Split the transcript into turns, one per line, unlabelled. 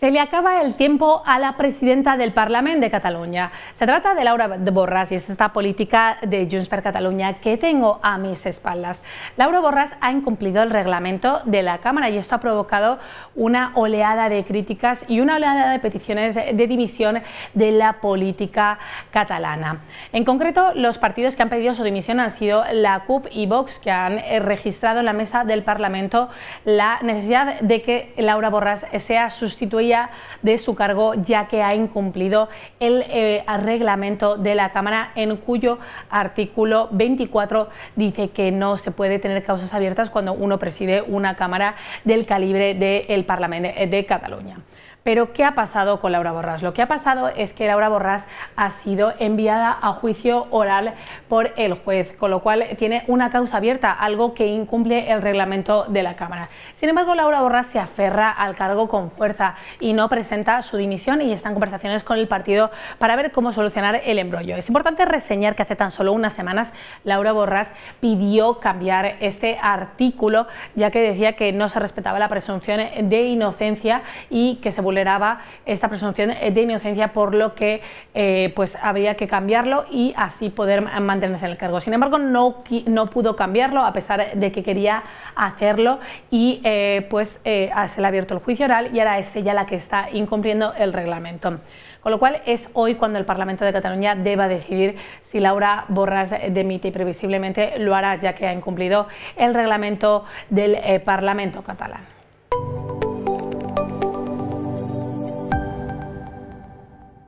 Se le acaba el tiempo a la presidenta del Parlamento de Cataluña. Se trata de Laura Borras y es esta política de Junts per Cataluña que tengo a mis espaldas. Laura Borras ha incumplido el reglamento de la Cámara y esto ha provocado una oleada de críticas y una oleada de peticiones de dimisión de la política catalana. En concreto, los partidos que han pedido su dimisión han sido la CUP y Vox, que han eh, registrado en la mesa del Parlamento la necesidad de que Laura Borras sea sustituida de su cargo ya que ha incumplido el eh, reglamento de la Cámara en cuyo artículo 24 dice que no se puede tener causas abiertas cuando uno preside una Cámara del calibre del Parlamento de Cataluña. Pero ¿qué ha pasado con Laura Borras? Lo que ha pasado es que Laura Borras ha sido enviada a juicio oral por el juez, con lo cual tiene una causa abierta, algo que incumple el reglamento de la Cámara. Sin embargo, Laura Borras se aferra al cargo con fuerza y no presenta su dimisión y están conversaciones con el partido para ver cómo solucionar el embrollo. Es importante reseñar que hace tan solo unas semanas Laura Borras pidió cambiar este artículo, ya que decía que no se respetaba la presunción de inocencia y que se toleraba esta presunción de inocencia, por lo que eh, pues habría que cambiarlo y así poder mantenerse en el cargo. Sin embargo, no, pudo cambiarlo a pesar de que quería hacerlo y eh, pues eh, se le ha abierto el juicio oral y ahora es ella la que está incumpliendo el reglamento. Con lo cual es hoy cuando el Parlamento de Cataluña deba decidir si Laura Borras demite y previsiblemente lo hará ya que ha incumplido el reglamento del Parlamento catalán.